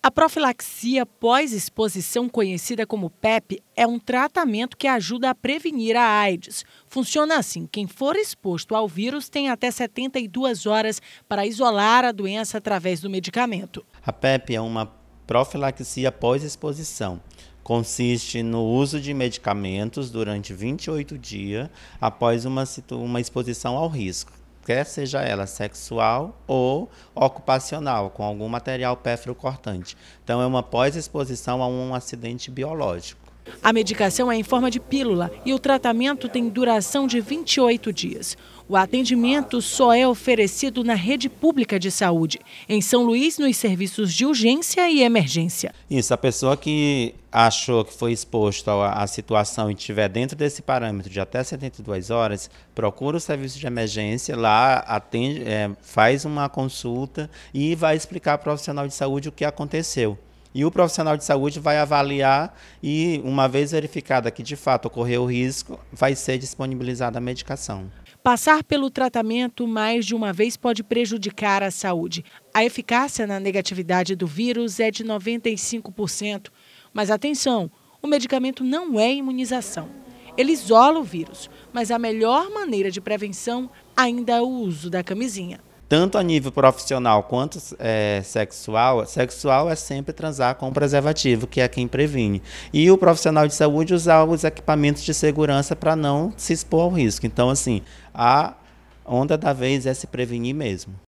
A profilaxia pós-exposição, conhecida como PEP, é um tratamento que ajuda a prevenir a AIDS. Funciona assim: quem for exposto ao vírus tem até 72 horas para isolar a doença através do medicamento. A PEP é uma profilaxia pós-exposição. Consiste no uso de medicamentos durante 28 dias após uma, uma exposição ao risco quer seja ela sexual ou ocupacional, com algum material péfero cortante. Então, é uma pós-exposição a um acidente biológico. A medicação é em forma de pílula e o tratamento tem duração de 28 dias. O atendimento só é oferecido na rede pública de saúde, em São Luís, nos serviços de urgência e emergência. Isso, a pessoa que achou que foi exposta à situação e estiver dentro desse parâmetro de até 72 horas, procura o serviço de emergência, lá atende, é, faz uma consulta e vai explicar ao profissional de saúde o que aconteceu. E o profissional de saúde vai avaliar e, uma vez verificada que de fato ocorreu o risco, vai ser disponibilizada a medicação. Passar pelo tratamento mais de uma vez pode prejudicar a saúde. A eficácia na negatividade do vírus é de 95%. Mas atenção, o medicamento não é imunização. Ele isola o vírus, mas a melhor maneira de prevenção ainda é o uso da camisinha tanto a nível profissional quanto é, sexual, sexual é sempre transar com preservativo, que é quem previne. E o profissional de saúde usar os equipamentos de segurança para não se expor ao risco. Então, assim, a onda da vez é se prevenir mesmo.